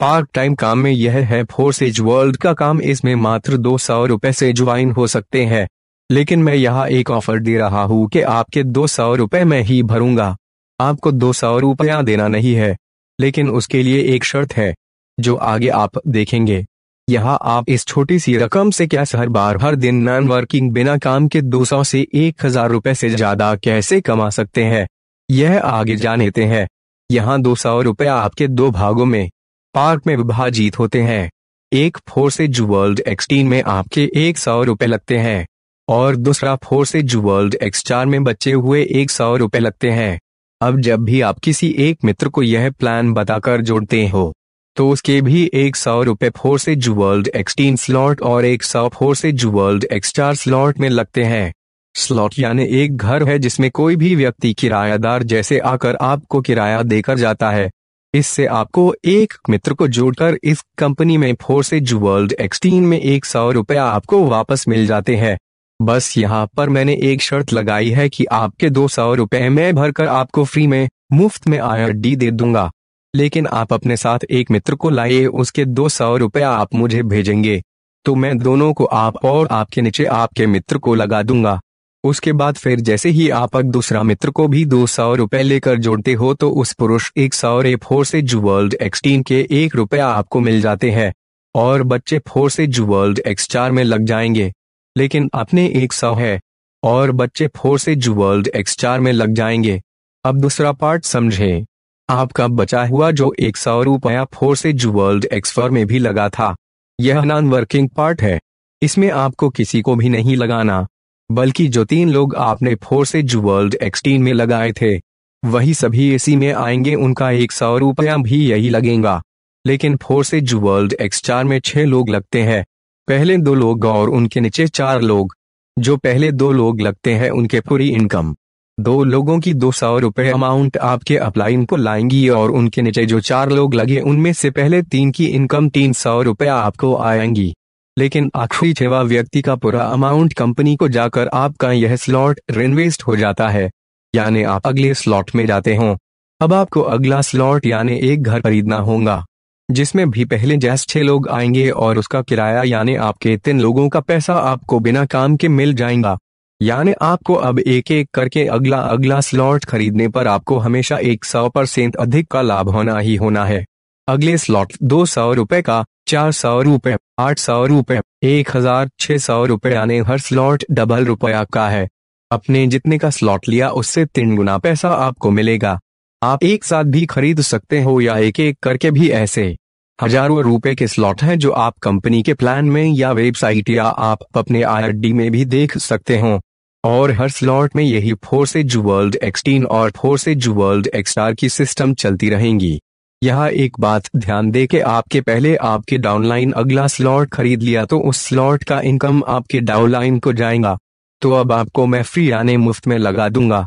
part time काम में यह है फोर्स एज वर्ल्ड का काम इसमें मात्र दो सौ रुपए से ज्वाइन हो सकते हैं लेकिन मैं यहाँ एक ऑफर दे रहा हूँ कि आपके दो सौ रुपए में ही भरूंगा आपको दो सौ रुपया देना नहीं है लेकिन उसके लिए एक शर्त है जो आगे आप देखेंगे यहाँ आप इस छोटी सी रकम से क्या हर बार हर दिन नॉन वर्किंग बिना काम के 200 से एक हजार रुपए से ज्यादा कैसे कमा सकते हैं यह आगे जान लेते हैं यहाँ दो सौ रुपया आपके दो भागों में पार्क में विभाजित होते हैं एक फोर्सेज वर्ल्ड एक्सटीन में आपके एक सौ रुपए लगते हैं और दूसरा फोर्सेज वर्ल्ड एक्स चार में बचे हुए एक सौ रुपए लगते हैं अब जब भी आप किसी एक मित्र को यह प्लान बताकर जोड़ते हो तो उसके भी एक सौ रुपये फोर्सेज वर्ल्ड एक्सटीन स्लॉट और एक सौ फोर्सेज वर्ल्ड एक्स चार स्लॉट में लगते हैं स्लॉट यानी एक घर है जिसमें कोई भी व्यक्ति किरायादार जैसे आकर आपको किराया देकर जाता है इससे आपको एक मित्र को जोड़कर इस कंपनी में फोर्सेज वर्ल्ड एक्सटीन में एक सौ रुपया आपको वापस मिल जाते हैं बस यहाँ पर मैंने एक शर्त लगाई है कि आपके दो सौ रुपये में भरकर आपको फ्री में मुफ्त में आई दे दूंगा लेकिन आप अपने साथ एक मित्र को लाइए उसके दो सौ रुपया आप मुझे भेजेंगे तो मैं दोनों को आप और आपके नीचे आपके मित्र को लगा दूंगा उसके बाद फिर जैसे ही आप दूसरा मित्र को भी दो सौ रुपए लेकर जोड़ते हो तो उस पुरुष एक सौ रे जुवर्ल्ड एक्स एक्सटीन के एक रुपया आपको मिल जाते हैं और बच्चे से जुवर्ल्ड एक्स चार में लग जाएंगे लेकिन अपने एक सौ है और बच्चे से जुवर्ल्ड एक्स चार में लग जाएंगे अब दूसरा पार्ट समझे आपका बचा हुआ जो एक सौ रुपया से जुवर्ल्ड एक्स फोर में भी लगा था यह नॉन वर्किंग पार्ट है इसमें आपको किसी को भी नहीं लगाना बल्कि जो तीन लोग आपने फोर्स एज वर्ल्ड एक्सटीन में लगाए थे वही सभी एसी में आएंगे उनका एक सौ रुपया भी यही लगेगा लेकिन फोर्स एज वर्ल्ड एक्स चार में छह लोग लगते हैं पहले दो लोग और उनके नीचे चार लोग जो पहले दो लोग लगते हैं उनके पूरी इनकम दो लोगों की दो सौ रुपए अमाउंट आपके अपलाइन को लाएंगी और उनके नीचे जो चार लोग लगे उनमें से पहले तीन की इनकम तीन सौ रुपया आपको आएंगी लेकिन आखिरी छवा व्यक्ति का पूरा अमाउंट कंपनी को जाकर आपका यह स्लॉट रेनवेस्ट हो जाता है यानी आप अगले स्लॉट में जाते हो अब आपको अगला स्लॉट यानी एक घर खरीदना होगा जिसमें भी पहले जैस छह लोग आएंगे और उसका किराया यानी आपके तीन लोगों का पैसा आपको बिना काम के मिल जाएगा यानी आपको अब एक एक करके अगला अगला स्लॉट खरीदने पर आपको हमेशा एक सौ परसेंट अधिक का लाभ होना ही होना है अगले स्लॉट दो सौ रुपए का चार सौ रुपए आठ सौ रुपए एक हजार छह सौ रुपए यानी हर स्लॉट डबल रुपया का है अपने जितने का स्लॉट लिया उससे तीन गुना पैसा आपको मिलेगा आप एक साथ भी खरीद सकते हो या एक एक करके भी ऐसे हजारों रुपए के स्लॉट हैं जो आप कंपनी के प्लान में या वेबसाइट या आप अपने आई में भी देख सकते हो और हर स्लॉट में यही फोर से वर्ल्ड एक्सटीन और फोर से वर्ल्ड एक्सटार की सिस्टम चलती रहेंगी यह एक बात ध्यान दे के आपके पहले आपके डाउनलाइन अगला स्लॉट खरीद लिया तो उस स्लॉट का इनकम आपके डाउनलाइन को जाएगा तो अब आपको मैं फ्री आने मुफ्त में लगा दूंगा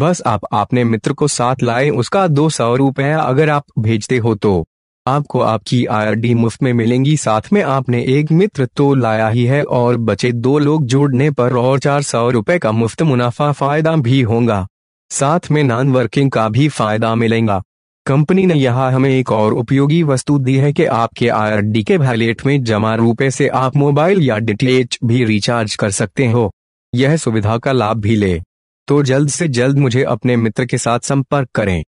बस आप अपने मित्र को साथ लाए उसका दो सौ रुपये अगर आप भेजते हो तो आपको आपकी आईआरडी मुफ्त में मिलेंगी साथ में आपने एक मित्र तो लाया ही है और बचे दो लोग जोड़ने पर और चार सौ रुपये का मुफ्त मुनाफा फायदा भी होगा साथ में नॉन वर्किंग का भी फायदा मिलेगा कंपनी ने यहाँ हमें एक और उपयोगी वस्तु दी है कि आपके आरडी के वैलेट में जमा रुपए से आप मोबाइल या डीटीएच भी रिचार्ज कर सकते हो यह सुविधा का लाभ भी ले तो जल्द से जल्द मुझे अपने मित्र के साथ संपर्क करें